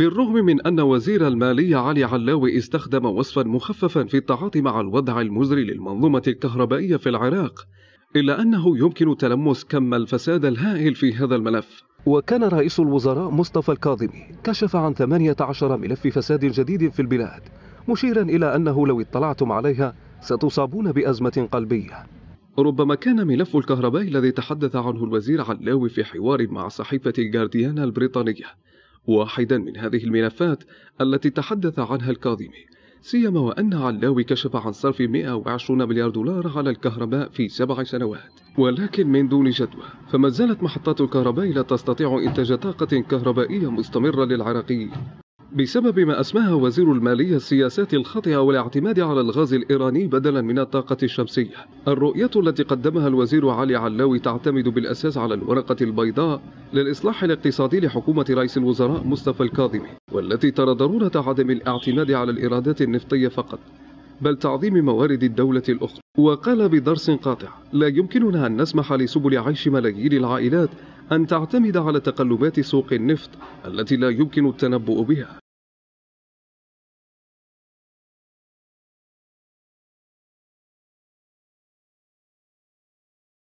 بالرغم من أن وزير المالية علي علاوي استخدم وصفا مخففا في التعاطي مع الوضع المزري للمنظومة الكهربائية في العراق إلا أنه يمكن تلمس كم الفساد الهائل في هذا الملف وكان رئيس الوزراء مصطفى الكاظمي كشف عن 18 ملف فساد جديد في البلاد مشيرا إلى أنه لو اطلعتم عليها ستصابون بأزمة قلبية ربما كان ملف الكهرباء الذي تحدث عنه الوزير علاوي في حوار مع صحيفة الجارديان البريطانية واحدا من هذه الملفات التي تحدث عنها الكاظمي سيما وأن علاوي كشف عن صرف 120 مليار دولار على الكهرباء في سبع سنوات ولكن من دون جدوى فما زالت محطات الكهرباء لا تستطيع إنتاج طاقة كهربائية مستمرة للعراقيين بسبب ما أسماها وزير المالية السياسات الخاطئة والاعتماد على الغاز الإيراني بدلا من الطاقة الشمسية الرؤية التي قدمها الوزير علي علاوي تعتمد بالأساس على الورقة البيضاء للإصلاح الاقتصادي لحكومة رئيس الوزراء مصطفى الكاظمي والتي ترى ضرورة عدم الاعتماد على الإيرادات النفطية فقط بل تعظيم موارد الدولة الأخرى وقال بدرس قاطع لا يمكننا أن نسمح لسبل عيش ملايين العائلات أن تعتمد على تقلبات سوق النفط التي لا يمكن التنبؤ بها